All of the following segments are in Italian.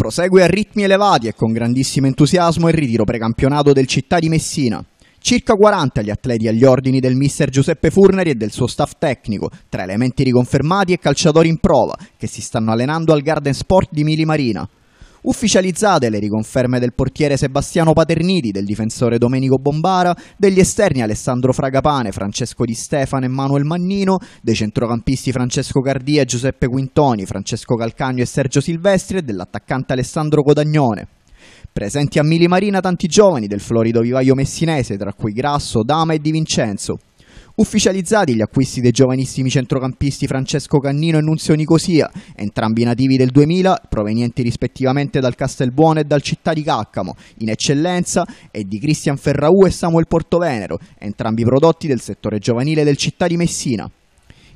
prosegue a ritmi elevati e con grandissimo entusiasmo il ritiro precampionato del Città di Messina. Circa 40 gli atleti agli ordini del mister Giuseppe Furneri e del suo staff tecnico, tra elementi riconfermati e calciatori in prova, che si stanno allenando al Garden Sport di Mili Marina. Ufficializzate le riconferme del portiere Sebastiano Paterniti, del difensore Domenico Bombara, degli esterni Alessandro Fragapane, Francesco Di Stefano e Manuel Mannino, dei centrocampisti Francesco Cardia e Giuseppe Quintoni, Francesco Calcagno e Sergio Silvestri e dell'attaccante Alessandro Codagnone. Presenti a Mili Marina tanti giovani del florido vivaio messinese, tra cui Grasso, Dama e Di Vincenzo. Ufficializzati gli acquisti dei giovanissimi centrocampisti Francesco Cannino e Nunzio Nicosia, entrambi nativi del 2000, provenienti rispettivamente dal Castelbuono e dal Città di Caccamo, in eccellenza, e di Cristian Ferraù e Samuel Portovenero, entrambi prodotti del settore giovanile del Città di Messina.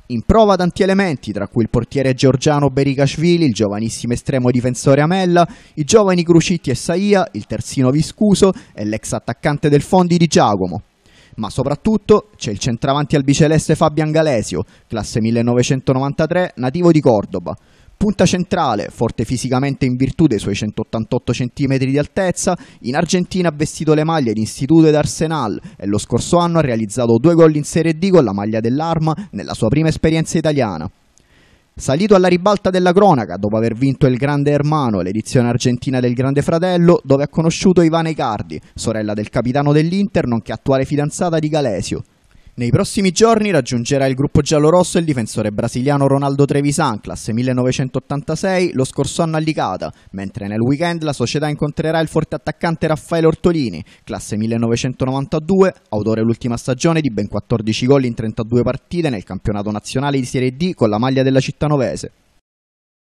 In prova tanti elementi, tra cui il portiere georgiano Bericashvili, il giovanissimo estremo difensore Amella, i giovani Crucitti e Saia, il terzino Viscuso e l'ex attaccante del Fondi di Giacomo. Ma soprattutto c'è il centravanti albiceleste Fabian Galesio, classe 1993, nativo di Cordoba. Punta centrale, forte fisicamente in virtù dei suoi 188 cm di altezza, in Argentina ha vestito le maglie di Istituto ed Arsenal e lo scorso anno ha realizzato due gol in Serie D con la maglia dell'Arma nella sua prima esperienza italiana. Salito alla ribalta della cronaca dopo aver vinto il Grande Hermano, l'edizione argentina del Grande Fratello, dove ha conosciuto Ivana Icardi, sorella del capitano dell'Inter, nonché attuale fidanzata di Galesio. Nei prossimi giorni raggiungerà il gruppo giallorosso il difensore brasiliano Ronaldo Trevisan, classe 1986, lo scorso anno all'Icata, mentre nel weekend la società incontrerà il forte attaccante Raffaele Ortolini, classe 1992, autore l'ultima stagione di ben 14 gol in 32 partite nel campionato nazionale di Serie D con la maglia della cittanovese.